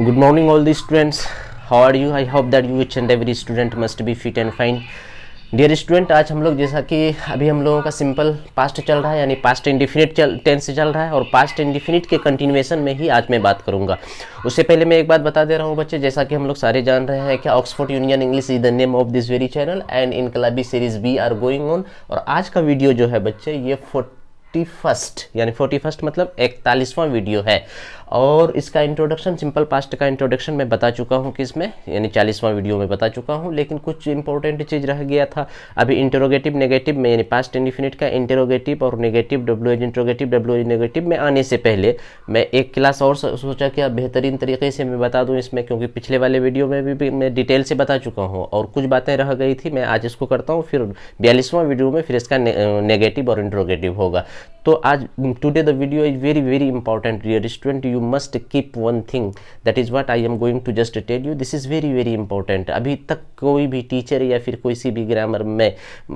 Good morning all the students how are you I hope that you which and every student must be fit and fine dear student आज हम लोग जैसा कि अभी हम लोगों का सिंपल पास्ट चल रहा है यानी पास्ट इंडिफिनिट टेंस चल रहा है और पास्ट इंडिफिनिट के कंटिन्यूएशन में ही आज मैं बात करूंगा उससे पहले मैं एक बात बता दे रहा हूँ बच्चे जैसा कि हम लोग सारे जान रहे हैं कि Oxford Union English is the name of this very channel and इनकलाबी series be are going on और आज का वीडियो जो है बच्चे ये फोर्टी फर्स्ट यानी फोर्टी फर्स्ट मतलब इकतालीसवां वीडियो है और इसका इंट्रोडक्शन सिंपल पास्ट का इंट्रोडक्शन मैं बता चुका हूँ कि इसमें यानी चालीसवां वीडियो में बता चुका हूँ लेकिन कुछ इंपॉर्टेंट चीज़ रह गया था अभी इंटरोगेटिव नेगेटिव में यानी पास्ट इंडिफिनिट का इंटरोगेटिव और negative W H interrogative W H negative में आने से पहले मैं एक क्लास और सोचा कि अब बेहतरीन तरीके से मैं बता दूँ इसमें क्योंकि पिछले वाले वीडियो में भी, भी मैं डिटेल से बता चुका हूँ और कुछ बातें रह गई थी मैं आज इसको करता हूँ फिर बयालीसवां वीडियो में फिर इसका नेगेटिव और इंट्रोगेटिव होगा तो आज today the video is very very important dear student you must keep one thing that is what I am going to just tell you this is very very important अभी तक कोई भी teacher या फिर कोई सी भी ग्रामर में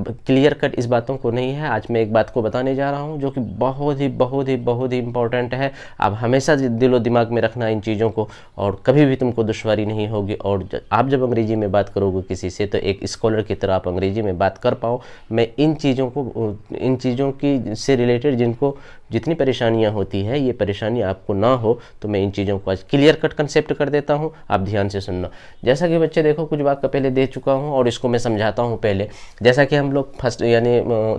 clear cut इस बातों को नहीं है आज मैं एक बात को बताने जा रहा हूँ जो कि बहुत ही बहुत ही बहुत ही इंपॉर्टेंट है आप हमेशा दिलो दिमाग में रखना इन चीज़ों को और कभी भी तुमको दुशारी नहीं होगी और आप जब अंग्रेजी में बात करोगे किसी से तो एक स्कॉलर की तरह आप अंग्रेजी में बात कर पाओ मैं इन चीज़ों को इन चीज़ों की से रिलेटेड जिनको जितनी परेशानियाँ होती है ये परेशानी आपको ना हो तो मैं इन चीज़ों को आज क्लियर कट कंसेप्ट कर देता हूँ आप ध्यान से सुनना जैसा कि बच्चे देखो कुछ वाक्य पहले दे चुका हूँ और इसको मैं समझाता हूँ पहले जैसा कि हम लोग फर्स्ट यानी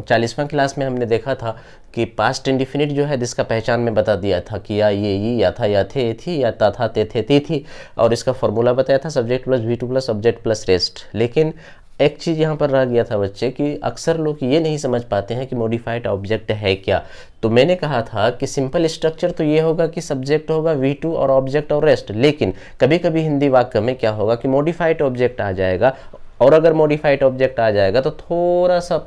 चालीसवां क्लास में हमने देखा था कि पास्ट इंडिफिनिट जो है जिसका पहचान में बता दिया था कि या ये ये या था या थे ये थी या ता था ते थे ती थी और इसका फॉर्मूला बताया था subject plus V two plus subject plus rest लेकिन एक चीज़ यहाँ पर रह गया था बच्चे कि अक्सर लोग ये नहीं समझ पाते हैं कि मॉडिफाइड ऑब्जेक्ट है क्या तो मैंने कहा था कि सिंपल स्ट्रक्चर तो ये होगा कि सब्जेक्ट होगा वी टू और ऑब्जेक्ट और रेस्ट लेकिन कभी कभी हिंदी वाक्य में क्या होगा कि मॉडिफाइड ऑब्जेक्ट आ जाएगा और अगर मॉडिफाइड ऑब्जेक्ट आ जाएगा तो थोड़ा सा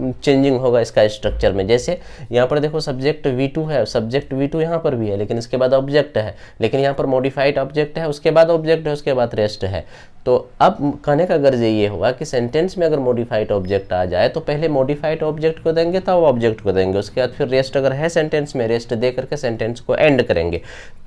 चेंजिंग होगा इसका स्ट्रक्चर में जैसे यहाँ पर देखो सब्जेक्ट वी टू है सब्जेक्ट वी टू यहाँ पर भी है लेकिन इसके बाद ऑब्जेक्ट है लेकिन यहाँ पर मॉडिफाइड ऑब्जेक्ट है उसके बाद ऑब्जेक्ट है उसके बाद रेस्ट है तो अब कहने का गर्ज ये हुआ कि सेंटेंस में अगर मॉडिफाइड ऑब्जेक्ट आ जाए तो पहले मॉडिफाइड ऑब्जेक्ट को देंगे तब ऑब्जेक्ट को देंगे उसके बाद फिर रेस्ट अगर है सेंटेंस में रेस्ट दे करके सेंटेंस को एंड करेंगे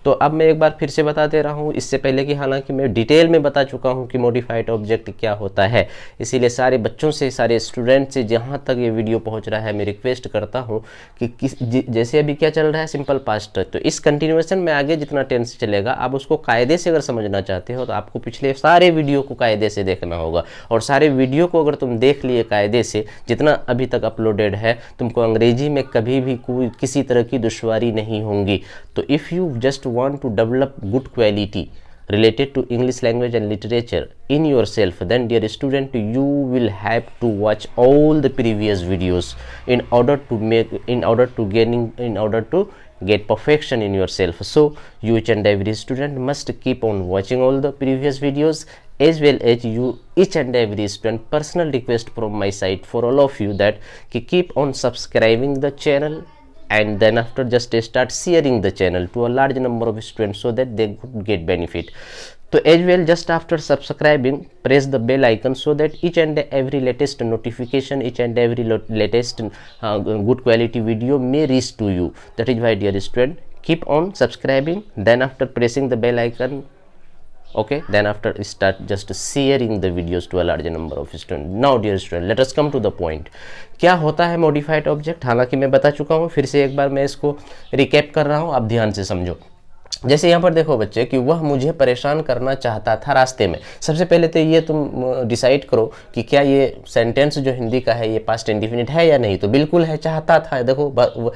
तो अब मैं एक बार फिर से बता दे रहा हूँ इससे पहले कि हालांकि मैं डिटेल में बता चुका हूँ कि मॉडिफाइड ऑब्जेक्ट क्या होता है इसीलिए सारे बच्चों से सारे स्टूडेंट से जहाँ तक ये वीडियो पहुँच रहा है मैं रिक्वेस्ट करता हूँ कि किस जैसे अभी क्या चल रहा है सिंपल पास्ट तो इस कंटिन्यूएशन में आगे जितना टेंस चलेगा आप उसको कायदे से अगर समझना चाहते हो तो आपको पिछले सारे वीडियो वीडियो को कायदे से देखना होगा और सारे वीडियो को अगर तुम देख लिए कायदे से जितना अभी तक अपलोडेड है तुमको अंग्रेजी में कभी भी कोई किसी तरह की दुशारी नहीं होंगी तो if you just want to develop good quality related to English language and literature in yourself then dear student you will have to watch all the previous videos in order to make in order to gaining in order to get perfection in yourself so each and every student must keep on watching all the previous videos as well as you each and every student personal request from my side for all of you that keep on subscribing the channel and then after just start sharing the channel to a large number of students so that they could get benefit so as well just after subscribing press the bell icon so that each and every latest notification each and every latest uh, good quality video may reach to you that is why dear student keep on subscribing then after pressing the bell icon okay then after start just sharing the videos to a larger number of students now dear student let us come to the point क्या होता है modified object हालांकि मैं बता चुका हूँ फिर से एक बार मैं इसको रिकेप कर रहा हूँ आप ध्यान से समझो जैसे यहाँ पर देखो बच्चे कि वह मुझे परेशान करना चाहता था रास्ते में सबसे पहले तो ये तुम डिसाइड करो कि क्या ये सेंटेंस जो हिंदी का है ये पास्ट इंडिफिनिट है या नहीं तो बिल्कुल है चाहता था देखो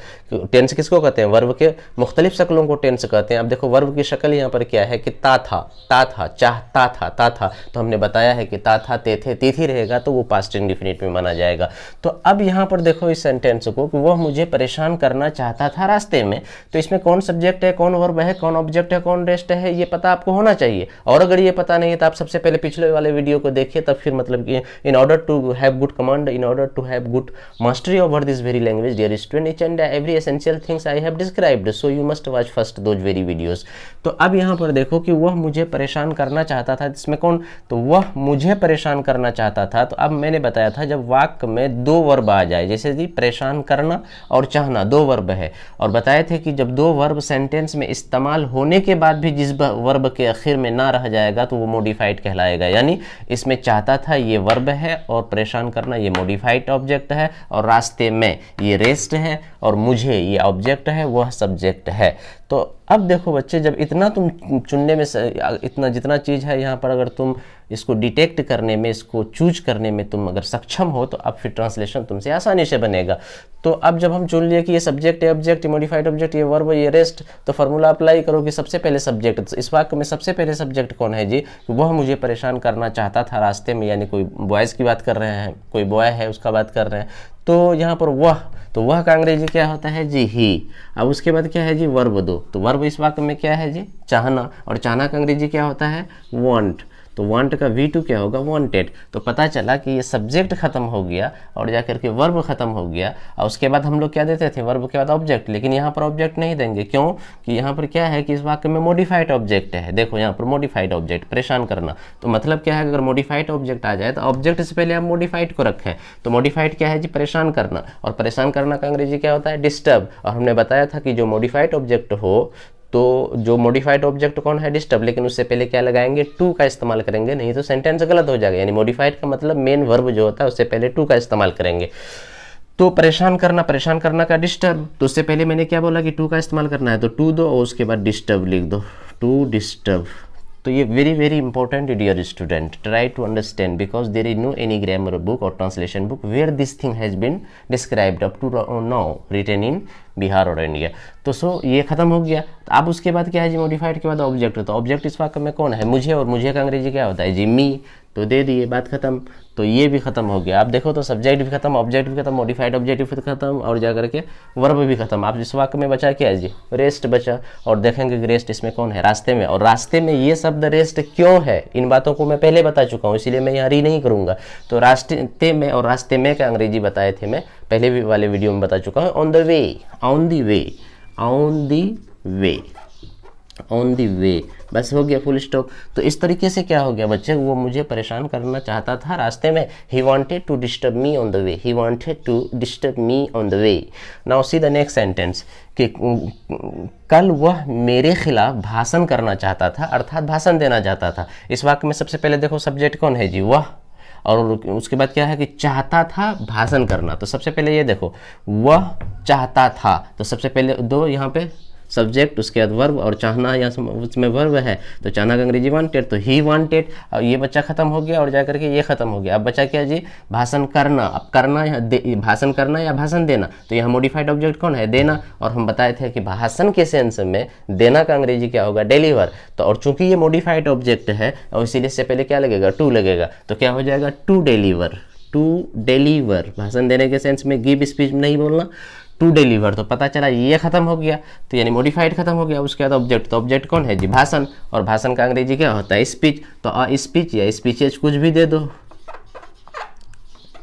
टेंस किसको कहते हैं वर्व के मुख्तलिफ शक्लों को टेंस कहते हैं अब देखो वर्व की शक्ल यहाँ पर क्या है कि ता था ता था चाहता था ता था तो हमने बताया है कि ता था ते थे थी रहेगा तो वो पास्ट इंडिफिनिट में माना जाएगा तो अब यहाँ पर देखो इस सेंटेंस को कि वह मुझे परेशान करना चाहता था रास्ते में तो इसमें कौन सब्जेक्ट है कौन वर्ब है कौन ऑब्जेक्ट है कौन रेस्ट है ये पता आपको होना चाहिए और अगर ये पता नहीं है तो आप सबसे पहले पिछले वाले वीडियो को देखिए तब फिर मतलब कि in order to have good command in order to have good mastery over this very language dear student each and every essential things I have described so you must watch first those very videos तो अब यहाँ पर देखो कि वह मुझे परेशान करना चाहता था जिसमें कौन तो वह मुझे परेशान करना चाहता था तो अब मैंने बताया था जब वाक में दो वर्ब आ जाए जैसे कि परेशान करना और चाहना दो वर्ब है और बताए थे कि जब दो वर्ब सेंटेंस में इस्तेमाल इस्तेमाल होने के बाद भी जिस वर्ब के आखिर में ना रह जाएगा तो वो मोडिफाइड कहलाएगा यानी इसमें चाहता था ये वर्ब है और परेशान करना ये मोडिफाइड ऑब्जेक्ट है और रास्ते में ये रेस्ट है और मुझे ये ऑब्जेक्ट है वह सब्जेक्ट है तो अब देखो बच्चे जब इतना तुम चुनने में इतना जितना चीज़ है यहाँ पर अगर तुम इसको डिटेक्ट करने में इसको चूज करने में तुम अगर सक्षम हो तो अब फिर ट्रांसलेशन तुमसे आसानी से बनेगा तो अब जब हम चुन लिए कि ये सब्जेक्ट है ऑब्जेक्ट ये मॉडिफाइड ऑब्जेक्ट ये वर्ब ये रेस्ट तो फार्मूला अप्लाई करो कि सबसे पहले सब्जेक्ट तो इस वाक्य में सबसे पहले सब्जेक्ट कौन है जी वह मुझे परेशान करना चाहता था रास्ते में यानी कोई बॉयज़ की बात कर रहे हैं कोई बॉय है उसका बात कर रहे हैं तो यहाँ पर वह तो वह का अंग्रेजी क्या होता है जी ही अब उसके बाद क्या है जी वर्ब दो तो वर्ब इस वाक्य में क्या है जी चाहना और चाहना का अंग्रेजी क्या होता है वॉन्ट तो वांट का वी टू क्या होगा वांटेड तो पता चला कि ये सब्जेक्ट खत्म हो गया और जा करके वर्ब खत्म हो गया और उसके बाद हम लोग क्या देते थे वर्ब के बाद ऑब्जेक्ट लेकिन यहाँ पर ऑब्जेक्ट नहीं देंगे क्यों कि यहाँ पर क्या है कि इस वाक्य में मॉडिफाइड ऑब्जेक्ट है देखो यहाँ पर मॉडिफाइड ऑब्जेक्ट परेशान करना तो मतलब क्या है अगर मॉडिफाइड ऑब्जेक्ट आ जाए तो ऑब्जेक्ट से पहले आप मॉडिफाइड को रखें तो मॉडिफाइड क्या है जी परेशान करना और परेशान करना का अंग्रेजी क्या होता है डिस्टर्ब और हमने बताया था कि जो मॉडिफाइड ऑब्जेक्ट हो तो जो मॉडिफाइड ऑब्जेक्ट कौन है डिस्टर्ब लेकिन उससे पहले क्या लगाएंगे टू का इस्तेमाल करेंगे नहीं तो सेंटेंस गलत हो जाएगा यानी मॉडिफाइड का मतलब मेन वर्ब जो होता है उससे पहले टू का इस्तेमाल करेंगे तो परेशान करना परेशान करना का डिस्टर्ब तो उससे पहले मैंने क्या बोला कि टू का इस्तेमाल करना है तो टू दो और उसके बाद डिस्टर्ब लिख दो टू डिस्टर्ब तो ये very very important dear student try to understand because there is no any grammar book और translation book where this thing has been described up to now written in Bihar और India तो सो ये खत्म हो गया तो अब उसके बाद क्या है जी मॉडिफाइड के बाद ऑब्जेक्ट तो ऑब्जेक्ट इस वाक्य में कौन है मुझे और मुझे का अंग्रेजी क्या होता है जी मी तो दे दिए बात ख़त्म तो ये भी ख़त्म हो गया आप देखो तो सब्जेक्ट भी खत्म ऑब्जेक्ट भी खत्म मॉडिफाइड ऑब्जेक्ट भी खत्म और जा करके वर्ब भी खत्म आप जिस वाक्य में बचा क्या जी रेस्ट बचा और देखेंगे कि रेस्ट इसमें कौन है रास्ते में और रास्ते में ये शब्द रेस्ट क्यों है इन बातों को मैं पहले बता चुका हूँ इसीलिए मैं यहाँ री नहीं करूँगा तो रास्ते में और रास्ते में का अंग्रेजी बताए थे मैं पहले भी वाले वीडियो में बता चुका हूँ on the way on the way on the way on the way बस हो गया फुल स्टॉप तो इस तरीके से क्या हो गया बच्चे वो मुझे परेशान करना चाहता था रास्ते में he wanted to disturb me on the way he wanted to disturb me on the way now see the next sentence कि कल वह मेरे खिलाफ भाषण करना चाहता था अर्थात भाषण देना चाहता था इस वाक्य में सबसे पहले देखो सब्जेक्ट कौन है जी वह और उसके बाद क्या है कि चाहता था भाषण करना तो सबसे पहले ये देखो वह चाहता था तो सबसे पहले दो यहाँ पे सब्जेक्ट उसके बाद वर्ब और चाहना या उसमें वर्ब है तो चाहना का अंग्रेजी वांटेड तो ही वांटेड और ये बच्चा खत्म हो गया और जा करके ये खत्म हो गया अब बच्चा क्या जी भाषण करना अब करना या भाषण करना या भाषण देना तो यह मॉडिफाइड ऑब्जेक्ट कौन है देना और हम बताए थे कि भाषण के सेंस में देना का अंग्रेजी क्या होगा डिलीवर तो और चूंकि ये मॉडिफाइड ऑब्जेक्ट है और इसीलिए इससे पहले क्या लगेगा टू लगेगा तो क्या हो जाएगा टू डिलीवर टू डिलीवर भाषण देने के सेंस में गिव स्पीच नहीं बोलना टू डिलीवर तो पता चला ये खत्म हो गया तो यानी मॉडिफाइड खत्म हो गया उसके बाद ऑब्जेक्ट तो ऑब्जेक्ट कौन है जी भाषण और भाषण का अंग्रेजी क्या होता है स्पीच तो अ स्पीच या स्पीचेज कुछ भी दे दो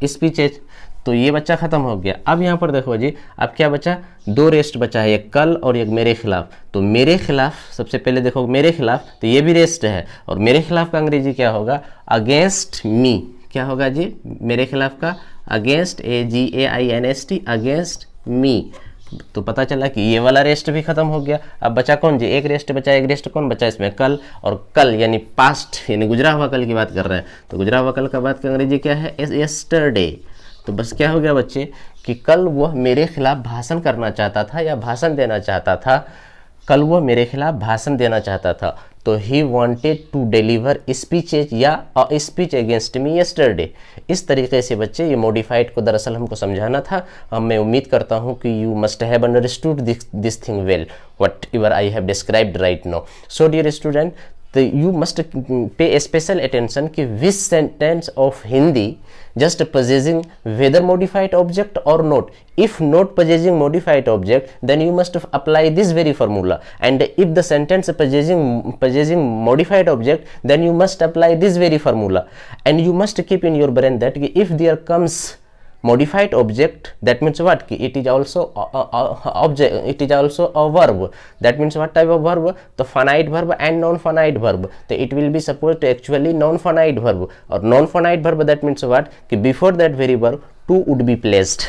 स्पीचेज तो ये बच्चा ख़त्म हो गया अब यहाँ पर देखो जी अब क्या बचा दो रेस्ट बचा है एक कल और एक मेरे खिलाफ तो मेरे खिलाफ सबसे पहले देखो मेरे खिलाफ तो ये भी रेस्ट है और मेरे खिलाफ का अंग्रेजी क्या होगा अगेंस्ट मी क्या होगा जी मेरे खिलाफ का against A G A I N S T against me तो पता चला कि ये वाला रेस्ट भी खत्म हो गया अब बचा कौन जी एक रेस्ट बचा एक रेस्ट कौन बचा इसमें कल और कल यानी पास्ट यानी गुजरा हुआ कल की बात कर रहे हैं तो गुजरा हुआ कल का बात की अंग्रेजी क्या है येस्टरडे तो बस क्या हो गया बच्चे कि कल वह मेरे खिलाफ भाषण करना चाहता था या भाषण देना चाहता था कल वो मेरे खिलाफ भाषण देना चाहता था तो he wanted to deliver speech या स्पीच अगेंस्ट मी यस्टरडे इस तरीके से बच्चे ये मॉडिफाइड को दरअसल हमको समझाना था अब मैं उम्मीद करता हूँ कि you must have understood this thing well whatever I have described right no so dear student the, you must pay special attention कि which sentence of Hindi just possessing whether modified object or not if not possessing modified object then you must apply this very formula and if the sentence possessing possessing modified object then you must apply this very formula and you must keep in your brain that if there comes modified object that means what it is also object it is also a verb that means what type of verb the finite verb and non finite verb so it will be supposed to actually non finite verb or non finite verb that means what before that very verb two would be placed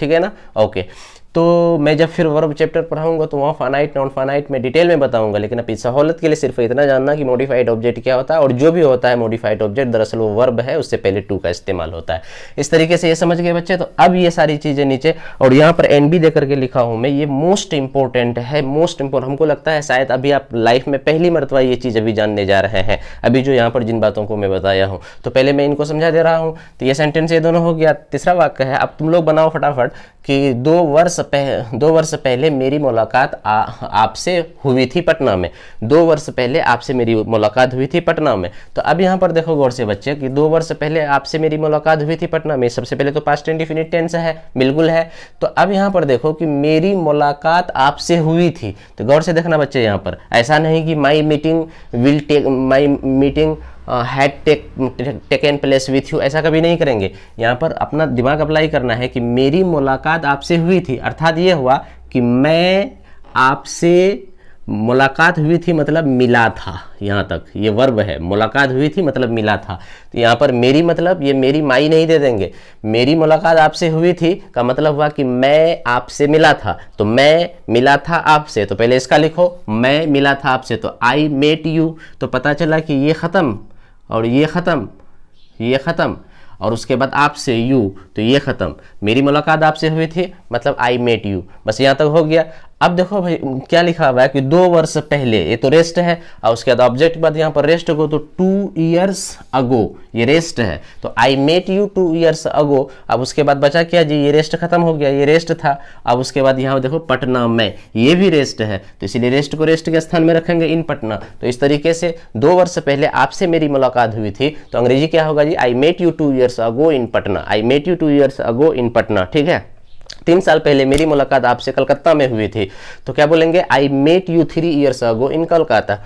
ठीक है ना okay okay. तो मैं जब फिर verb chapter पढ़ाऊंगा तो वहाँ फानाइट नॉन फानाइट में डिटेल में बताऊंगा लेकिन अपनी सहूलत के लिए सिर्फ इतना जानना कि मॉडिफाइड ऑब्जेक्ट क्या होता है और जो भी होता है मॉडिफाइड ऑब्जेक्ट दरअसल वो वर्ब है उससे पहले टू का इस्तेमाल होता है इस तरीके से ये समझ गए बच्चे तो अब ये सारी चीज़ें नीचे और यहाँ पर एन बी दे करके लिखा हूँ मैं ये मोस्ट इंपॉर्टेंट है मोस्ट इंपॉर्टेंट हमको लगता है शायद अभी आप लाइफ में पहली मरतबा ये चीज़ अभी जानने जा रहे हैं अभी जो यहाँ पर जिन बातों को मैं बताया हूँ तो पहले मैं इनको समझा दे रहा हूँ तो ये सेंटेंस ये दोनों हो गया तीसरा वाक्य है अब तुम लोग बनाओ फटाफट कि दो वर्ष वर्ष पह दो वर्ष पहले मेरी मुलाकात आपसे हुई थी पटना में दो वर्ष पहले आपसे मेरी मुलाकात हुई थी पटना में तो अब यहाँ पर देखो गौर से बच्चे कि दो वर्ष पहले आपसे मेरी मुलाकात हुई थी पटना में सबसे पहले तो पास्ट डिफिनिट टेंस है बिल्कुल है तो अब यहाँ पर देखो कि मेरी मुलाकात आपसे हुई थी तो गौर से देखना बच्चे यहाँ पर ऐसा नहीं कि my meeting will take my meeting had take taken place with you ऐसा कभी नहीं करेंगे यहाँ पर अपना दिमाग अप्लाई करना है कि मेरी मुलाकात आपसे हुई थी अर्थात ये हुआ कि मैं आपसे मुलाकात हुई थी मतलब मिला था यहाँ तक ये वर्ब है मुलाकात हुई थी मतलब मिला था तो यहाँ पर मेरी मतलब ये मेरी माई नहीं दे देंगे मेरी मुलाकात आपसे हुई थी का मतलब हुआ कि मैं आपसे मिला था तो मैं मिला था आपसे तो पहले इसका लिखो मैं मिला था आपसे तो आई मेट यू तो पता चला कि ये ख़त्म और ये ख़त्म ये ख़त्म और उसके बाद आपसे यू तो ये ख़त्म मेरी मुलाकात आपसे हुई थी मतलब आई मेट यू बस यहाँ तक हो गया अब देखो भाई क्या लिखा हुआ है कि दो वर्ष पहले ये तो रेस्ट है और उसके बाद ऑब्जेक्ट के बाद यहाँ पर रेस्ट को तो टू ईयर्स अगो ये रेस्ट है तो I met you two years ago अब उसके बाद बचा क्या जी ये रेस्ट खत्म हो गया ये रेस्ट था अब उसके बाद यहाँ देखो पटना में ये भी रेस्ट है तो इसीलिए रेस्ट को रेस्ट के स्थान में रखेंगे इन पटना तो इस तरीके से दो वर्ष पहले आपसे मेरी मुलाकात हुई थी तो अंग्रेजी क्या होगा जी I met you two years ago in Patna I met you two years ago in Patna ठीक है तीन साल पहले मेरी मुलाकात आपसे कलकत्ता में हुई थी तो क्या बोलेंगे I met you three years ago in Calcutta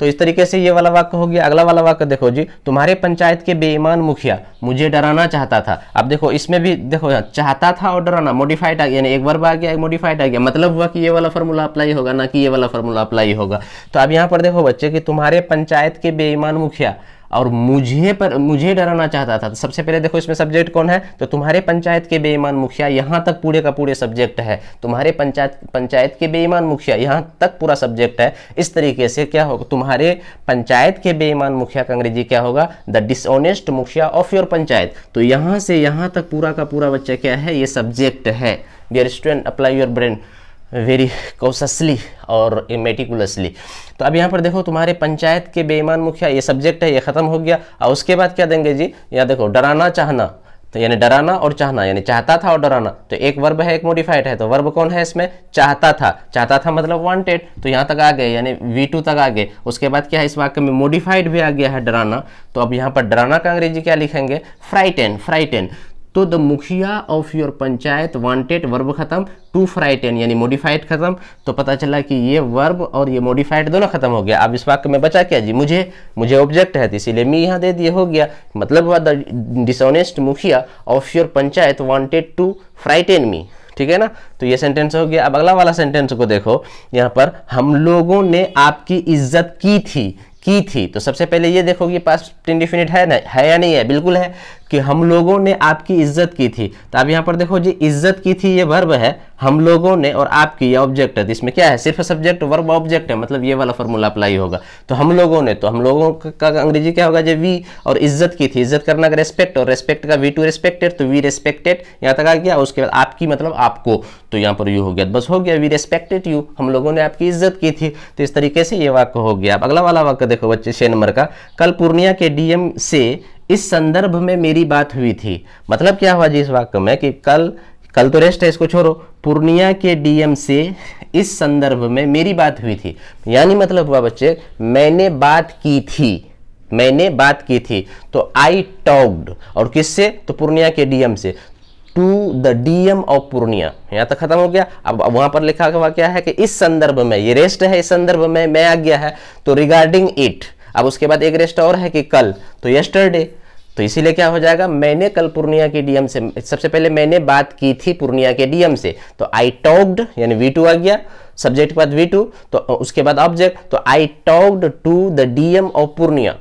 तो इस तरीके से ये वाला वाक्य हो गया अगला वाला वाक्य देखो जी तुम्हारे पंचायत के बेईमान मुखिया मुझे डराना चाहता था अब देखो इसमें भी देखो चाहता था और डराना मॉडिफाइड आ गया यानी एक बार आ गया मॉडिफाइड आ गया मतलब हुआ कि ये वाला फॉर्मूला अप्लाई होगा ना कि ये वाला फॉर्मूला अप्लाई होगा तो अब यहाँ पर देखो बच्चे कि तुम्हारे पंचायत के बेईमान मुखिया और मुझे पर मुझे डराना चाहता था तो सबसे पहले देखो इसमें सब्जेक्ट कौन है तो तुम्हारे पंचायत के बेईमान मुखिया यहाँ तक पूरे का पूरे सब्जेक्ट है तुम्हारे पंचायत पंचायत के बेईमान मुखिया यहाँ तक पूरा सब्जेक्ट है इस तरीके से क्या होगा तुम्हारे पंचायत के बेईमान मुखिया का अंग्रेजी क्या होगा the dishonest mukhiya of your panchayat तो यहाँ से यहाँ तक पूरा का पूरा बच्चा क्या है ये सब्जेक्ट है dear student apply your brain very cautiously और मेटिकुलसली तो अब यहाँ पर देखो तुम्हारे पंचायत के बेईमान मुखिया ये सब्जेक्ट है ये ख़त्म हो गया और उसके बाद क्या देंगे जी यहाँ देखो डराना चाहना तो यानी डराना और चाहना यानी चाहता था और डराना तो एक वर्ब है एक मोडिफाइड है तो वर्ब कौन है इसमें चाहता था चाहता था मतलब वांटेड तो यहाँ तक आ गए यानी वी टू तक आ गए उसके बाद क्या है इस वाक्य में मोडिफाइड भी आ गया है डराना तो अब यहाँ पर डराना का अंग्रेजी क्या लिखेंगे फ्राइटेन फ्राइटेन तो the mukhiya of your panchayat wanted verb खत्म टू फ्राइटेन यानी मोडिफाइड खत्म तो पता चला कि ये वर्ब और ये मोडिफाइड दोनों खत्म हो गया अब इस वाक्य में बचा क्या जी मुझे मुझे ऑब्जेक्ट है तो इसीलिए मी यहाँ दे दिए हो गया मतलब हुआ the dishonest mukhiya of your panchayat wanted to frighten me ठीक है ना तो ये सेंटेंस हो गया अब अगला वाला सेंटेंस को देखो यहाँ पर हम लोगों ने आपकी इज्जत की थी की थी तो सबसे पहले ये देखो कि पास इंडिफिनिट है ना है या नहीं है बिल्कुल है कि हम लोगों ने आपकी इज्जत की थी तो अब यहाँ पर देखो जी इज्जत की थी ये वर्ब है हम लोगों ने और आपकी ये ऑब्जेक्ट है तो इसमें क्या है सिर्फ सब्जेक्ट वर्ब ऑब्जेक्ट है मतलब ये वाला फॉर्मूला अप्लाई होगा तो हम लोगों ने तो हम लोगों का अंग्रेजी क्या होगा जो वी और इज्जत की थी इज्जत करना का रेस्पेक्ट और रेस्पेक्ट का वी टू रेस्पेक्टेड तो वी रेस्पेक्टेड यहाँ तक आ गया उसके बाद आपकी मतलब आपको तो यहाँ पर यू हो गया तो बस हो गया वी रेस्पेक्टेड यू हम लोगों ने आपकी इज्जत की थी तो इस तरीके से ये वाक्य हो गया अब अगला वाला वाक्य देखो बच्चे छः नंबर का कल पूर्णिया के डीएम से इस संदर्भ में मेरी बात हुई थी मतलब क्या हुआ जी इस वाक्य में कि कल कल तो रेस्ट है इसको छोड़ो पूर्णिया के डीएम से इस संदर्भ में मेरी बात हुई थी यानी मतलब हुआ बच्चे मैंने बात की थी मैंने बात की थी तो आई टॉक्ड और किससे तो पूर्णिया के डीएम से to the DM of Purnia यहाँ तक खत्म हो गया अब वहां पर लिखा हुआ क्या है कि इस संदर्भ में ये रेस्ट है इस संदर्भ में मैं आ गया है तो रिगार्डिंग इट अब उसके बाद एक रेस्ट और है कि कल तो येस्टरडे तो इसीलिए क्या हो जाएगा मैंने कल पूर्णिया के डीएम से सबसे पहले मैंने बात की थी पूर्णिया के डीएम से तो आई टॉक्ड यानी वी टू आ गया सब्जेक्ट के बाद वी टू तो उसके बाद ऑब्जेक्ट तो I talked to the DM of Purnia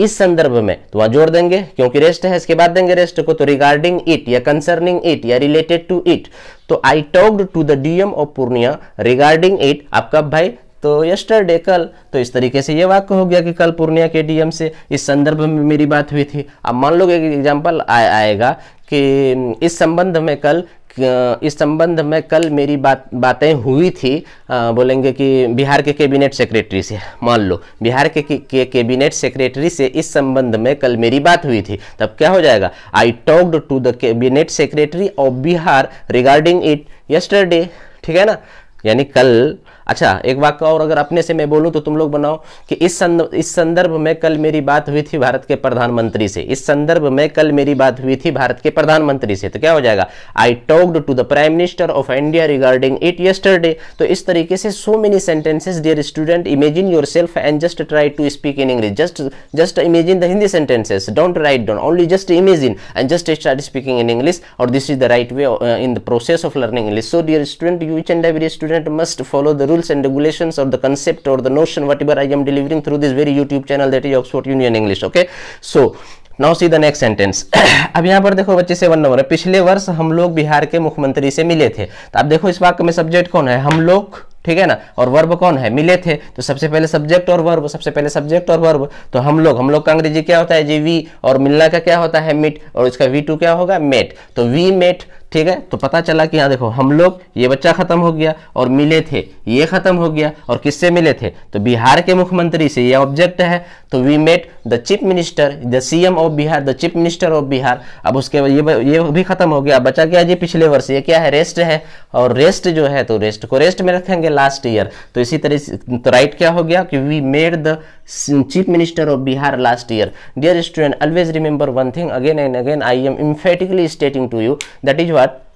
इस संदर्भ में तो वहां जोड़ देंगे क्योंकि रेस्ट है इसके बाद देंगे रेस्ट को तो रिगार्डिंग इट या कंसर्निंग इट या रिलेटेड टू इट तो I talked to the DM of Purnia regarding it आपका भाई तो डे कल तो इस तरीके से ये वाक्य हो गया कि कल पूर्णिया के डीएम से इस संदर्भ में मेरी बात हुई थी अब मान लो एक एग्जाम्पल आएगा कि इस संबंध में कल इस संबंध में कल मेरी बात बातें हुई थी आ, बोलेंगे कि बिहार के कैबिनेट सेक्रेटरी से मान लो बिहार के के कैबिनेट सेक्रेटरी से इस संबंध में कल मेरी बात हुई थी तब क्या हो जाएगा I talked to the cabinet secretary of Bihar regarding it yesterday ठीक है ना यानी कल अच्छा एक वाक्य और अगर अपने से मैं बोलूँ तो तुम लोग बनाओ कि इस संदर्भ इस संदर्भ में कल मेरी बात हुई थी भारत के प्रधानमंत्री से इस संदर्भ में कल मेरी बात हुई थी भारत के प्रधानमंत्री से तो क्या हो जाएगा I talked to the prime minister of India regarding it yesterday तो इस तरीके से so many sentences dear student imagine yourself and just try to speak in English just just imagine the Hindi sentences don't write down only just imagine and just start speaking in English और this is the right way in the process of learning English so dear student you and every student must follow the rule rules and regulations or the concept or the notion whatever I am delivering through this very YouTube channel that is Oxford Union English okay so now see the next sentence अब यहाँ पर देखो बच्चे seven number पिछले वर्ष हम लोग बिहार के मुख्यमंत्री से मिले थे तो आप देखो इस वाक्य में सब्जेक्ट कौन है हम लोग ठीक है ना और वर्ब कौन है मिले थे तो सबसे पहले सब्जेक्ट और वर्ब सबसे पहले सब्जेक्ट और वर्ब तो हम लोग हम लोग का अंग्रेजी क्या होता है जी वी और मिलना का क्या होता है मिट और इसका वी टू क्या होगा मेट तो वी मेट ठीक है तो पता चला कि यहाँ देखो हम लोग ये बच्चा खत्म हो गया और मिले थे ये खत्म हो गया और किससे मिले थे तो बिहार के मुख्यमंत्री से ये ऑब्जेक्ट है तो we met the chief minister the CM of Bihar the chief minister of Bihar अब उसके ये ये भी खत्म हो गया बचा क्या जी पिछले वर्ष ये क्या है रेस्ट है और रेस्ट जो है तो रेस्ट को रेस्ट में रखेंगे लास्ट ईयर तो इसी तरह तो राइट क्या हो गया कि we made the chief minister of bihar last year dear student always remember one thing again and again i am emphatically stating to you that is what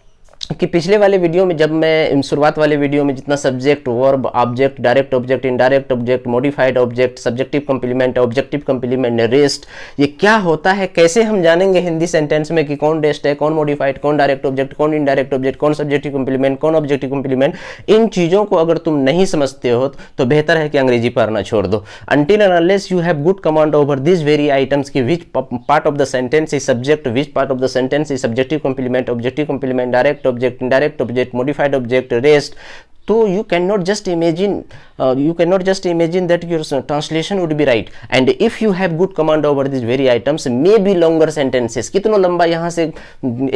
कि पिछले वाले वीडियो में जब मैं शुरुआत वाले वीडियो में जितना subject verb object direct object indirect object modified object subjective complement objective complement rest ये क्या होता है कैसे हम जानेंगे हिंदी सेंटेंस में कि कौन रेस्ट है कौन मॉडिफाइड कौन डायरेक्ट ऑब्जेक्ट कौन इनडायरेक्ट ऑब्जेक्ट कौन सब्जेक्टिव कंप्लीमेंट कौन ऑब्जेक्टिव कंप्लीमेंट इन चीज़ों को अगर तुम नहीं समझते हो तो बेहतर है कि अंग्रेजी पढ़ना छोड़ दो until and unless you have good command over this very items की which part of the sentence is subject which part of the sentence is subjective complement objective complement direct object indirect object modified object rest तो you can not just imagine you can not just imagine that your translation would be right and if you have good command over this very items may be longer sentences कितना लंबा यहाँ से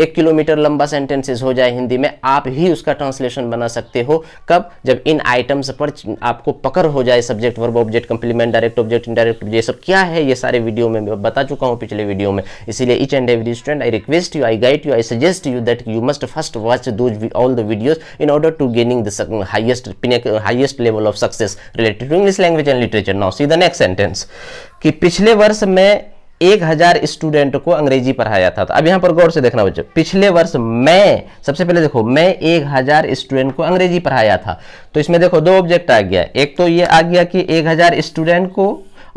एक kilometre लंबा sentences हो जाए हिंदी में आप ही उसका ट्रांसलेशन बना सकते हो कब जब इन आइटम्स पर आपको पकड़ हो जाए subject verb object complement direct object indirect ये सब क्या है ये सारे वीडियो में मैं बता चुका हूँ पिछले वीडियो में इसलिए each and every student I request you I guide you I suggest you that you must first watch those all the videos in order to gaining the सक highest highest level of success related to English language and literature. Now see the next sentence कि पिछले वर्ष में एक हजार student को अंग्रेजी पढ़ाया था अब यहां पर गौर से देखना बच्चों पिछले वर्ष मैं सबसे पहले देखो मैं एक हजार स्टूडेंट को अंग्रेजी पढ़ाया था तो इसमें देखो दो ऑब्जेक्ट आ गया एक तो ये आ गया कि एक हजार स्टूडेंट को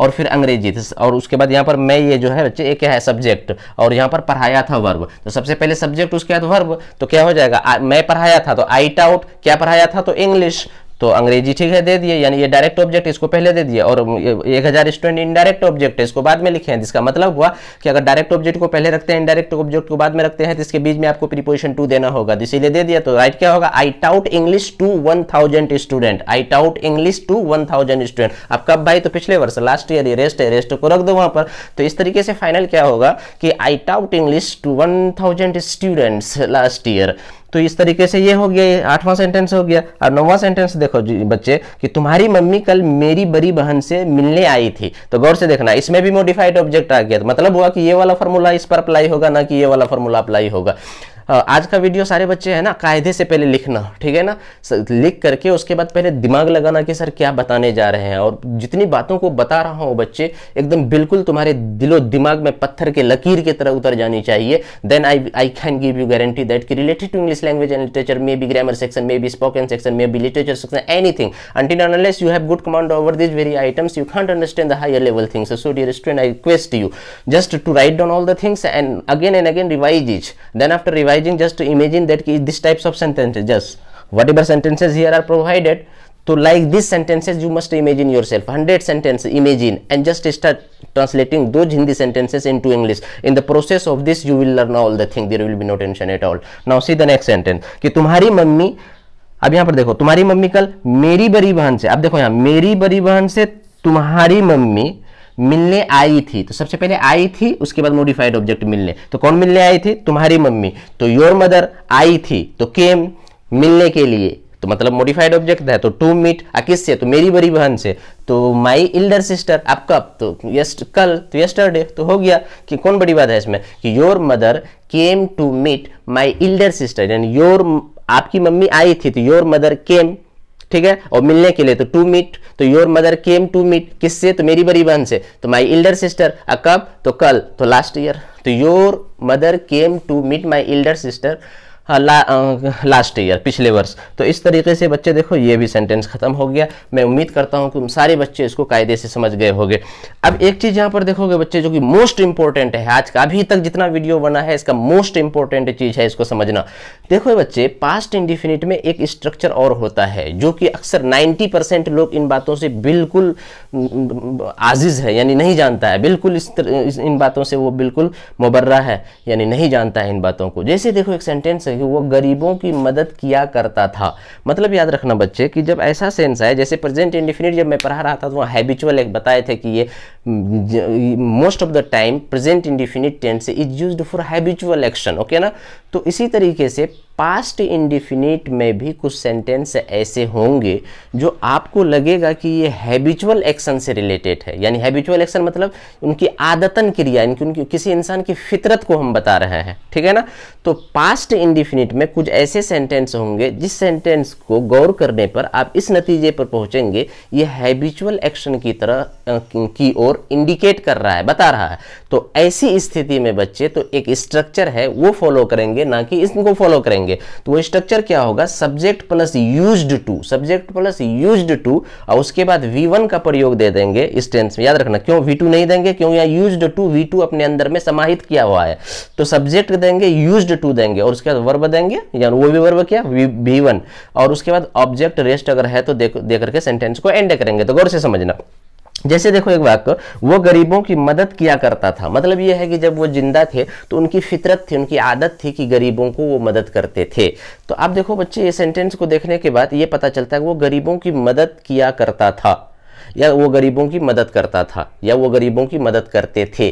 और फिर अंग्रेजी तो और उसके बाद यहाँ पर मैं ये जो है बच्चे एक क्या है सब्जेक्ट और यहाँ पर पढ़ाया था वर्ब तो सबसे पहले सब्जेक्ट उसके बाद वर्ब तो क्या हो जाएगा आ, मैं पढ़ाया था तो आइट आउट क्या पढ़ाया था तो इंग्लिश तो अंग्रेजी ठीक है दे दिए यानी ये डायरेक्ट ऑब्जेक्ट इसको पहले दे दिए और एक हज़ार स्टूडेंट इनडायरेक्ट ऑब्जेक्ट है इसको बाद में लिखे हैं जिसका मतलब हुआ कि अगर डायरेक्ट ऑब्जेक्ट को पहले रखते हैं इनडायरेक्ट ऑब्जेक्ट को बाद में रखते हैं तो इसके बीच में आपको प्रीपोजिशन टू देना होगा तो इसीलिए दे दिया तो राइट क्या होगा I taught English to one thousand student I taught English to one thousand student अब कब भाई तो पिछले वर्ष लास्ट ईयर ये रेस्ट है रेस्ट को रख दो वहां पर तो इस तरीके से फाइनल क्या होगा कि I taught English to one thousand students last year तो इस तरीके से ये हो गया ये आठवां सेंटेंस हो गया और नौवां सेंटेंस देखो बच्चे कि तुम्हारी मम्मी कल मेरी बड़ी बहन से मिलने आई थी तो गौर से देखना इसमें भी मोडिफाइड ऑब्जेक्ट आ गया तो मतलब हुआ कि ये वाला फॉर्मूला इस पर अप्लाई होगा ना कि ये वाला फॉर्मूला अप्लाई होगा आज का वीडियो सारे बच्चे हैं ना कायदे से पहले लिखना ठीक है ना लिख करके उसके बाद पहले दिमाग लगाना कि सर क्या बताने जा रहे हैं और जितनी बातों को बता रहा हूँ बच्चे एकदम बिल्कुल तुम्हारे दिलो दिमाग में पत्थर के लकीर की तरह उतर जानी चाहिए then I I can give you guarantee that कि related to English language and literature may be grammar section may be spoken section may be literature section anything and unless you have good command over these very items you can't understand the higher level things so dear student i request you just to write down all the things and again and again revise each then after summarizing just to imagine that this types of sentences just whatever sentences here are provided so like these sentences you must imagine yourself 100 sentences imagine and just start translating those Hindi sentences into English in the process of this you will learn all the thing there will be no tension at all now see the next sentence ki tumhari mummy ab yahan par dekho tumhari mummy kal meri bari बहन se ab dekho yahan meri bari बहन se tumhari mummy मिलने आई थी तो सबसे पहले आई थी उसके बाद मोडिफाइड ऑब्जेक्ट मिलने तो कौन मिलने आई थी तुम्हारी मम्मी तो योर मदर आई थी तो केम मिलने के लिए तो मतलब मॉडिफाइड ऑब्जेक्ट है तो टू मीट आ से तो मेरी बड़ी बहन से तो माई इल्डर सिस्टर आप कब तो यस्ट कल तो यस्टरडे तो हो गया कि कौन बड़ी बात है इसमें कि your mother came to meet my elder sister यानी योर आपकी मम्मी आई थी तो योर मदर केम ठीक है और मिलने के लिए तो टू मीट तो your mother came to meet किससे तो मेरी बड़ी बहन से तो माई इल्डर सिस्टर अ कब तो कल तो लास्ट ईयर तो your mother came to meet my elder sister हाँ, ला, लास्ट ईयर पिछले वर्ष तो इस तरीके से बच्चे देखो ये भी सेंटेंस ख़त्म हो गया मैं उम्मीद करता हूँ कि तुम सारे बच्चे इसको कायदे से समझ गए होगे अब एक चीज़ यहाँ पर देखोगे बच्चे जो कि मोस्ट इंपॉर्टेंट है आज का अभी तक जितना वीडियो बना है इसका मोस्ट इंपॉर्टेंट चीज़ है इसको समझना देखो बच्चे पास्ट इंडिफिनिट में एक स्ट्रक्चर और होता है जो कि अक्सर नाइन्टी लोग इन बातों से बिल्कुल आजिज़ है यानी नहीं जानता है बिल्कुल इस, तर, इस इन बातों से वो बिल्कुल मुबर्रा है यानी नहीं जानता है इन बातों को जैसे देखो एक सेंटेंस है कि वो गरीबों की मदद किया करता था मतलब याद रखना बच्चे कि जब ऐसा सेंस आए जैसे प्रेजेंट इंडिफिनिट जब मैं पढ़ा रहा था तो वहाँ हैबिचुअल एक बताए थे कि ये most of the time present indefinite tense is use for habitual action okay ना तो इसी तरीके से पास्ट इंडिफिनिट में भी कुछ सेंटेंस ऐसे होंगे जो आपको लगेगा कि ये हैबिचुअल एक्शन से रिलेटेड है यानी हैबिचुअल एक्शन मतलब उनकी आदतन क्रिया इनकी उनकी किसी इंसान की फितरत को हम बता रहे हैं ठीक है ना तो पास्ट इंडिफिनिट में कुछ ऐसे सेंटेंस होंगे जिस सेंटेंस को गौर करने पर आप इस नतीजे पर पहुंचेंगे ये हैबिचुअल एक्शन की तरह की ओर इंडिकेट कर रहा है बता रहा है तो ऐसी स्थिति में बच्चे तो एक स्ट्रक्चर है वो फॉलो करेंगे ना कि इसको फॉलो करेंगे करेंगे तो वो स्ट्रक्चर क्या होगा subject plus use to subject plus use to और उसके बाद वी वन का प्रयोग दे देंगे इस टेंस में याद रखना क्यों वी टू नहीं देंगे क्यों यहाँ यूज टू वी टू अपने अंदर में समाहित किया हुआ है तो सब्जेक्ट देंगे यूज टू देंगे और उसके बाद वर्ब देंगे यानी वो भी वर्ब क्या वी वन और उसके बाद ऑब्जेक्ट रेस्ट अगर है तो देख दे करके सेंटेंस को एंड करेंगे तो गौर से समझना जैसे देखो एक वाक्य वो गरीबों की मदद किया करता था मतलब यह है कि जब वो जिंदा थे तो उनकी फितरत थी उनकी आदत थी कि गरीबों को वो मदद करते थे तो आप देखो बच्चे ये सेंटेंस को देखने के बाद ये पता चलता है कि वो गरीबों की मदद किया करता था या वो गरीबों की मदद करता था या वो गरीबों की मदद करते थे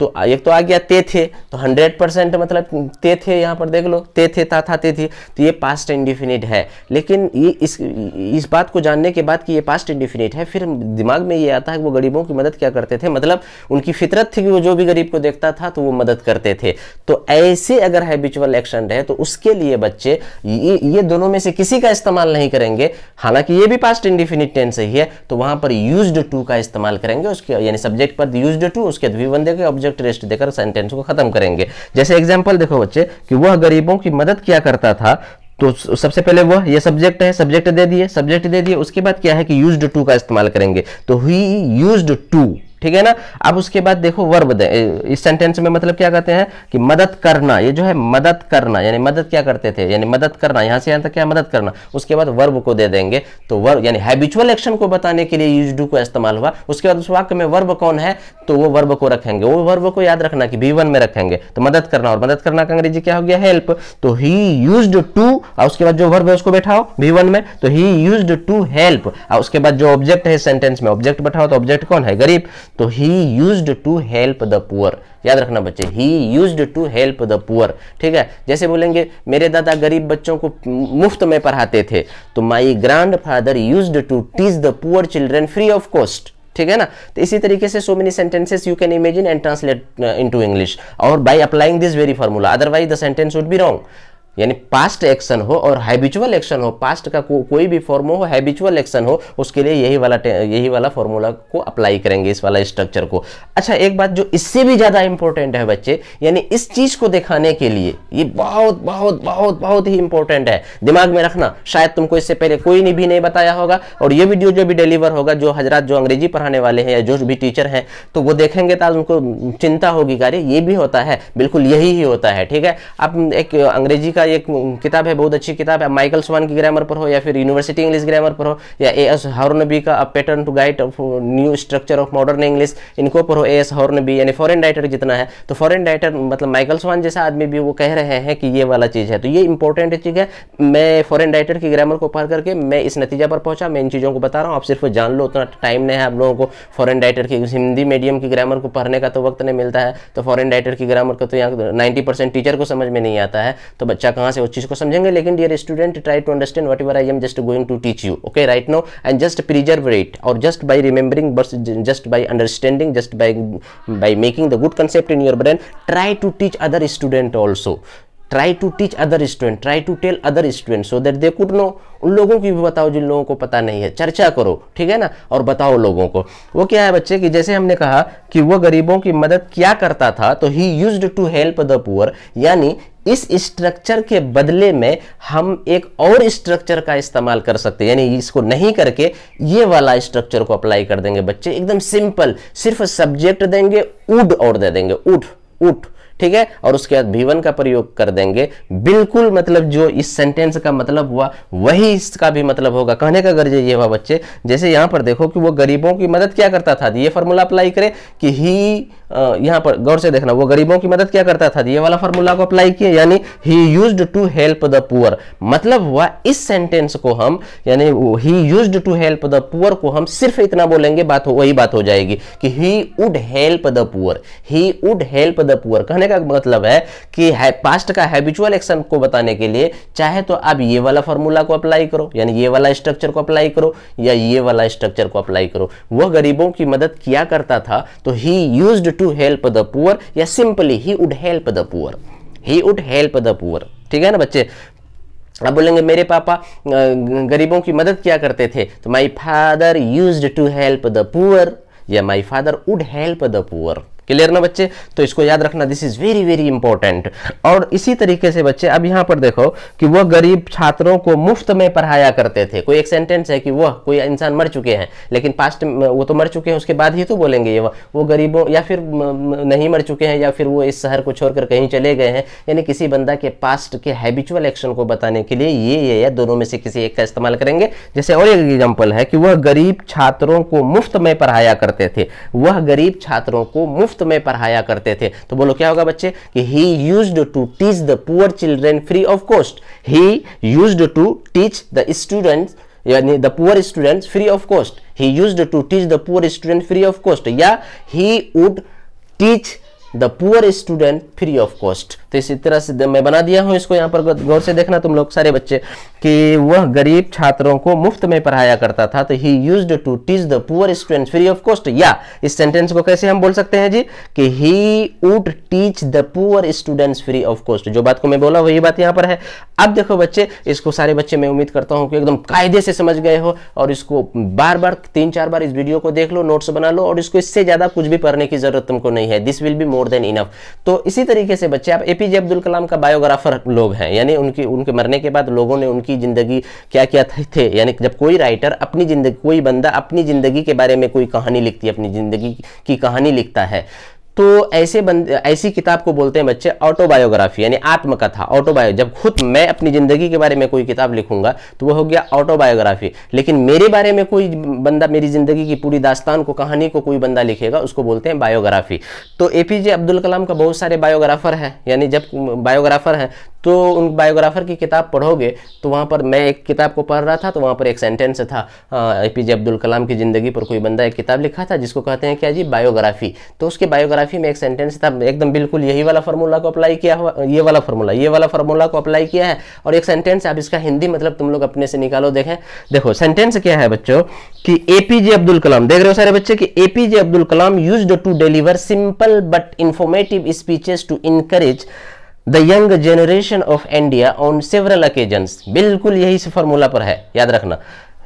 तो एक तो आ गया ते थे तो हंड्रेड परसेंट मतलब ते थे यहाँ पर देख लो ते थे ता था ते थी तो ये पास्ट इंडिफिनिट है लेकिन ये इस इस बात को जानने के बाद कि ये पास्ट इंडिफिनिट है फिर दिमाग में ये आता है कि वो गरीबों की मदद क्या करते थे मतलब उनकी फितरत थी कि वो जो भी गरीब को देखता था तो वो मदद करते थे तो ऐसे अगर हैबिचुअल एक्शन रहे तो उसके लिए बच्चे ये ये दोनों में से किसी का इस्तेमाल नहीं करेंगे हालांकि ये भी पास्ट इंडिफिनिट टेंस ही है तो वहाँ पर यूज टू का इस्तेमाल करेंगे उसके यानी सब्जेक्ट पर यूज टू उसके के ऑब्जेक्ट सब्जेक्ट रेस्ट देकर सेंटेंस को खत्म करेंगे जैसे एग्जाम्पल देखो बच्चे कि वह गरीबों की मदद किया करता था तो सबसे पहले वह ये सब्जेक्ट है सब्जेक्ट दे दिए सब्जेक्ट दे दिए उसके बाद क्या है कि यूज्ड टू का इस्तेमाल करेंगे तो ही यूज्ड टू ठीक है ना अब उसके बाद देखो वर्ब दे इस सेंटेंस में मतलब क्या कहते हैं कि मदद करना ये जो है मदद करना यानी मदद क्या करते थे यानी मदद करना यहां से यहां तक क्या मदद करना उसके बाद वर्ब को दे देंगे तो वर्ब यानी हैबिचुअल एक्शन को बताने के लिए यूज डू को इस्तेमाल हुआ उसके बाद उस वाक्य में वर्ब कौन है तो वो वर्ब को रखेंगे वो वर्ब को याद रखना कि बी में रखेंगे तो मदद करना और मदद करना का अंग्रेजी क्या हो गया हेल्प तो ही यूज टू और उसके बाद जो वर्ब है उसको बैठाओ बी में तो ही यूज टू हेल्प और उसके बाद जो ऑब्जेक्ट है सेंटेंस में ऑब्जेक्ट बैठाओ तो ऑब्जेक्ट कौन है गरीब तो he use to help the poor याद रखना बच्चे he use to help the poor ठीक है जैसे बोलेंगे मेरे दादा गरीब बच्चों को मुफ्त में पढ़ाते थे तो my grand father used to teach the poor children free of cost ठीक है ना तो इसी तरीके से so many sentences you can imagine and translate into English और by applying this very formula otherwise the sentence would be wrong यानी past action हो और हैबिचुअल एक्शन हो पास्ट का को, कोई भी फॉर्म हो हैबिचुअल एक्शन हो उसके लिए यही वाला यही वाला फॉर्मूला को अप्लाई करेंगे इस वाला स्ट्रक्चर को अच्छा एक बात जो इससे भी ज़्यादा इंपॉर्टेंट है बच्चे यानी इस चीज़ को दिखाने के लिए ये बहुत बहुत बहुत बहुत ही इंपॉर्टेंट है दिमाग में रखना शायद तुमको इससे पहले कोई ने भी नहीं बताया होगा और ये वीडियो जो भी डिलीवर होगा जो हजरात जो अंग्रेजी पढ़ाने वाले हैं या जो भी टीचर हैं तो वो देखेंगे तो उनको चिंता होगी कार्य ये भी होता है बिल्कुल यही ही होता है ठीक है अब एक अंग्रेजी का का एक किताब है बहुत अच्छी किताब है माइकल स्वान की ग्रामर पर हो या फिर यूनिवर्सिटी इंग्लिश ग्रामर पर हो या ए एस हॉर्नबी का pattern to guide new structure of modern English इनको पर हो ए एस हॉर्नबी यानी फॉरन राइटर जितना है तो फॉरन राइटर मतलब माइकल स्वान जैसा आदमी भी वो कह रहे हैं कि ये वाला चीज़ है तो ये इंपॉर्टेंट चीज़ है मैं फॉरन राइटर की ग्रामर को पढ़ करके मैं इस नतीजा पर पहुंचा मैं इन चीज़ों को बता रहा हूँ आप सिर्फ जान लो उतना टाइम नहीं है आप लोगों को फॉरन राइटर की हिंदी मीडियम की ग्रामर को पढ़ने का तो वक्त नहीं मिलता है तो फॉरन राइटर की ग्रामर को तो यहाँ नाइन्टी टीचर को समझ में नहीं आता है तो बच्चा कहाँ से उस चीज़ को समझेंगे लेकिन dear student try to understand whatever I am just going to teach you okay right no and just preserve it और जस्ट बाई रिमेंबरिंग बस just by understanding just by by making the good concept in your brain try to teach other student also try to teach other student try to tell other student so that they could know उन लोगों की भी बताओ जिन लोगों को पता नहीं है चर्चा करो ठीक है ना और बताओ लोगों को वो क्या है बच्चे कि जैसे हमने कहा कि वो गरीबों की मदद क्या करता था तो he use to help the poor यानी इस स्ट्रक्चर के बदले में हम एक और स्ट्रक्चर का इस्तेमाल कर सकते हैं यानी इसको नहीं करके ये वाला स्ट्रक्चर को अप्लाई कर देंगे बच्चे एकदम सिंपल सिर्फ सब्जेक्ट देंगे उड और दे देंगे उठ उठ ठीक है और उसके बाद भी वन का प्रयोग कर देंगे बिल्कुल मतलब जो इस सेंटेंस का मतलब हुआ वही इसका भी मतलब होगा कहने का गर्ज ये हुआ बच्चे जैसे यहां पर देखो कि वो गरीबों की मदद क्या करता था ये फॉर्मूला अप्लाई करें कि ही यहां पर गौर से देखना वो गरीबों की मदद क्या करता था ये वाला फॉर्मूला को अप्लाई किया यानी he use to help the poor मतलब हुआ इस सेंटेंस को हम यानी he use to help the poor को हम सिर्फ इतना बोलेंगे बात हो वही बात हो जाएगी कि he would help the poor he would help the poor कहने बताने का मतलब है कि है, पास्ट का हैबिचुअल एक्शन को बताने के लिए चाहे तो आप ये वाला फॉर्मूला को अप्लाई करो यानी ये वाला स्ट्रक्चर को अप्लाई करो या ये वाला स्ट्रक्चर को अप्लाई करो वह गरीबों की मदद किया करता था तो he use to help the poor या simply he would help the poor he would help the poor ठीक है ना बच्चे अब बोलेंगे मेरे पापा गरीबों की मदद क्या करते थे तो my father used to help the poor या my father would help the poor clear ना बच्चे तो इसको याद रखना this is very very important और इसी तरीके से बच्चे अब यहां पर देखो कि वह गरीब छात्रों को मुफ्त में पढ़ाया करते थे कोई एक सेंटेंस है कि वह कोई इंसान मर चुके हैं लेकिन पास्ट वो तो मर चुके हैं उसके बाद ही तो बोलेंगे ये वह वो गरीबों या फिर नहीं मर चुके हैं या फिर वो इस शहर को छोड़कर कहीं चले गए हैं यानी किसी बंदा के पास्ट के हैबिचुअल एक्शन को बताने के लिए ये ये या दोनों में से किसी एक का इस्तेमाल करेंगे जैसे और एक एग्जाम्पल है कि वह गरीब छात्रों को मुफ्त में पढ़ाया करते थे वह गरीब छात्रों को मुफ्त मुफ्त में पढ़ाया करते थे तो बोलो क्या होगा बच्चे कि he use to teach the poor children free of cost he use to teach the student यानी the poor student free of cost he use to teach the poor student free of cost या he would teach the poor student free of cost तो इसी तरह से मैं बना दिया हूँ इसको यहाँ पर गौर से देखना तुम लोग सारे बच्चे कि वह गरीब छात्रों को मुफ्त में पढ़ाया करता था तो he use to teach the poor student free of cost या इस सेंटेंस को कैसे हम बोल सकते हैं जी कि he would teach the poor students free of cost जो बात को मैं बोला वही बात यहाँ पर है अब देखो बच्चे इसको सारे बच्चे मैं उम्मीद करता हूँ कि एकदम कायदे से समझ गए हो और इसको बार बार तीन चार बार इस वीडियो को देख लो नोट्स बना लो और इसको इससे ज़्यादा कुछ भी पढ़ने की जरूरत तुमको नहीं है this will be more than enough तो इसी तरीके से बच्चे आप एपी एपीजे अब्दुल कलाम का बायोग्राफर लोग हैं यानी उनकी उनके मरने के बाद लोगों ने उनकी ज़िंदगी क्या क्या थे यानी जब कोई राइटर अपनी ज़िंदगी कोई बंदा अपनी ज़िंदगी के बारे में कोई कहानी लिखती है अपनी ज़िंदगी की कहानी लिखता है तो ऐसे बंद ऐसी किताब को बोलते हैं बच्चे ऑटोबायोग्राफी यानी आत्मकथा ऑटोबायो जब खुद मैं अपनी ज़िंदगी के बारे में कोई किताब लिखूंगा तो वो हो गया ऑटोबायोग्राफी लेकिन मेरे बारे में कोई बंदा मेरी ज़िंदगी की पूरी दास्तान को कहानी को कोई बंदा लिखेगा उसको बोलते हैं बायोग्राफी तो ए पी जे अब्दुल कलाम का बहुत सारे बायोग्राफर हैं यानी जब बायोग्राफर हैं तो उन बायोग्राफर की किताब पढ़ोगे तो वहाँ पर मैं एक किताब को पढ़ रहा था तो वहाँ पर एक सेंटेंस था ए पी जे अब्दुल कलाम की ज़िंदगी पर कोई बंदा एक किताब लिखा था जिसको कहते हैं क्या जी बायोग्राफी तो उसके बायोग्राफी में एक सेंटेंस था एकदम बिल्कुल यही वाला फार्मूला को अप्लाई किया हुआ ये वाला फार्मूला ये वाला फार्मूला को अप्लाई किया है और एक सेंटेंस आप इसका हिंदी मतलब तुम लोग अपने से निकालो देखें देखो सेंटेंस क्या है बच्चों कि जे अब्दुल कलाम देख रहे हो सारे बच्चे कि J Abdul Kalam used to deliver simple but informative speeches to encourage the young generation of India on several occasion बिल्कुल यही इस फॉर्मूला पर है याद रखना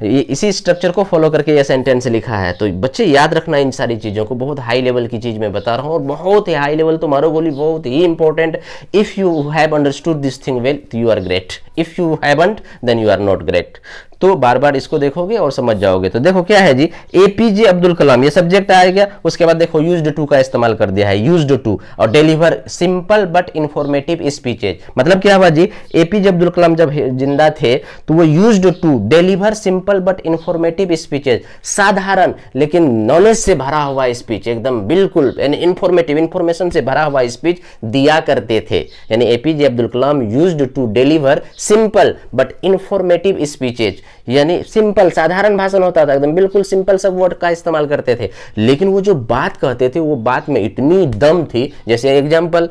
इसी स्ट्रक्चर को फॉलो करके यह सेंटेंस लिखा है तो बच्चे याद रखना इन सारी चीज़ों को बहुत हाई लेवल की चीज़ मैं बता रहा हूँ और बहुत ही हाई लेवल तो मारो बोली बहुत ही important if you have understood this thing well you are great if you haven't then you are not great तो बार बार इसको देखोगे और समझ जाओगे तो देखो क्या है जी ए पी जे अब्दुल कलाम ये सब्जेक्ट आ गया उसके बाद देखो यूज टू का इस्तेमाल कर दिया है यूज टू और deliver simple but informative speeches मतलब क्या हुआ जी ए पी जे अब्दुल कलाम जब जिंदा थे तो वो used to deliver simple but informative speeches साधारण लेकिन नॉलेज से भरा हुआ स्पीच एकदम बिल्कुल यानी इंफॉर्मेटिव इन्फॉर्मेशन से भरा हुआ स्पीच दिया करते थे यानी APJ Abdul Kalam used to deliver simple but informative speeches यानी सिंपल साधारण भाषण होता था एकदम बिल्कुल सिंपल सब वर्ड का इस्तेमाल करते थे लेकिन वो जो बात कहते थे वो बात में इतनी दम थी जैसे एग्जाम्पल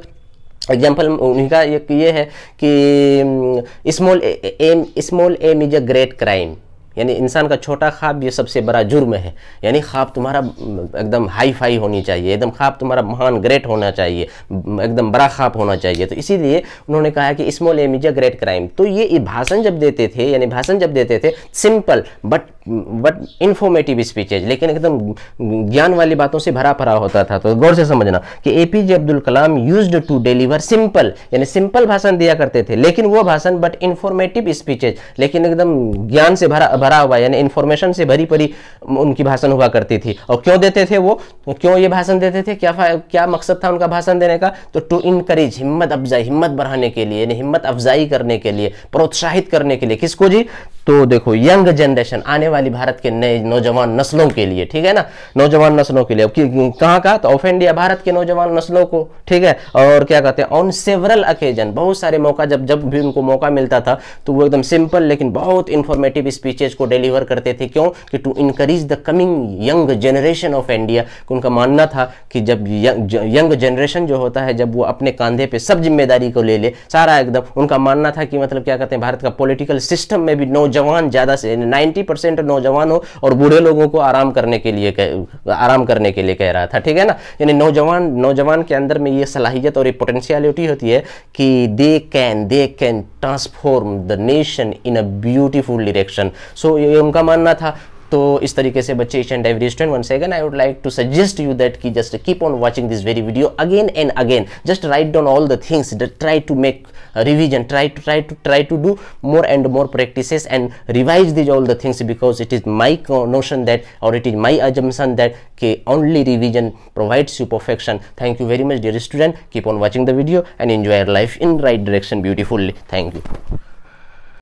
एग्जाम्पल उन्हीं का एक ये है कि small aim small aim is a great crime यानी इंसान का छोटा ख्वाब ये सबसे बड़ा जुर्म है यानी ख्वाब तुम्हारा हम्म, एकदम हाई फाई होनी चाहिए एकदम ख्वाब तुम्हारा महान ग्रेट होना चाहिए हम्म, एकदम बड़ा ख्वाब होना चाहिए तो इसीलिए उन्होंने कहा कि small aim is a great crime तो ये भाषण जब देते थे यानी भाषण जब देते थे simple but but informative speeches लेकिन एकदम ज्ञान वाली बातों से भरा भरा होता था तो गौर से समझना कि A P J Abdul Kalam used to deliver simple यानी सिंपल भाषण दिया करते थे लेकिन वो भाषण बट इन्फॉर्मेटिव स्पीचेज लेकिन एकदम ज्ञान से भरा भरा हुआ यानी इन्फॉर्मेशन से भरी भरी उनकी भाषण हुआ करती थी और क्यों देते थे वो क्यों ये भाषण देते थे क्या क्या मकसद था उनका भाषण देने का तो टू इनकरेज हिम्मत अफजाई हिम्मत बढ़ाने के लिए यानी हिम्मत अफजाई करने के लिए प्रोत्साहित करने के लिए किसको जी तो देखो यंग जनरेशन आने वाले वाली भारत के नए नौजवान नस्लों के लिए ठीक है ना नौजवान नस्लों के लिए कहाँ का तो ऑफ इंडिया भारत के नौजवान नस्लों को ठीक है और क्या कहते हैं ऑन सेवरल अकेजन बहुत सारे मौका जब जब भी उनको मौका मिलता था तो वो एकदम सिंपल लेकिन बहुत इंफॉर्मेटिव स्पीचेज को डिलीवर करते थे क्यों कि to encourage the coming young generation of India उनका मानना था कि जब यंग, जनरेशन जो होता है जब वो अपने कांधे पे सब जिम्मेदारी को ले ले सारा एकदम उनका मानना था कि मतलब क्या कहते हैं भारत का पॉलिटिकल सिस्टम में भी नौजवान ज़्यादा से 90 परसेंट नौजवानों और बूढ़े लोगों को आराम करने के लिए कह, आराम करने के लिए कह रहा था ठीक है ना यानी नौजवान नौजवान के अंदर में ये सलाहियत और ये पोटेंशियलिटी होती है कि they can they can transform the nation in a beautiful direction so ये उनका मानना था तो इस तरीके से बच्चे each and every student one second I would like to suggest you that की just keep on watching this very video again and again just write down all the things try to make revision try to try to try to do more and more practice and revise these all the things because it is my notion that और it is my assumption that के only revision provides you perfection thank you very much dear student keep on watching the video and enjoy life in right direction beautifully thank you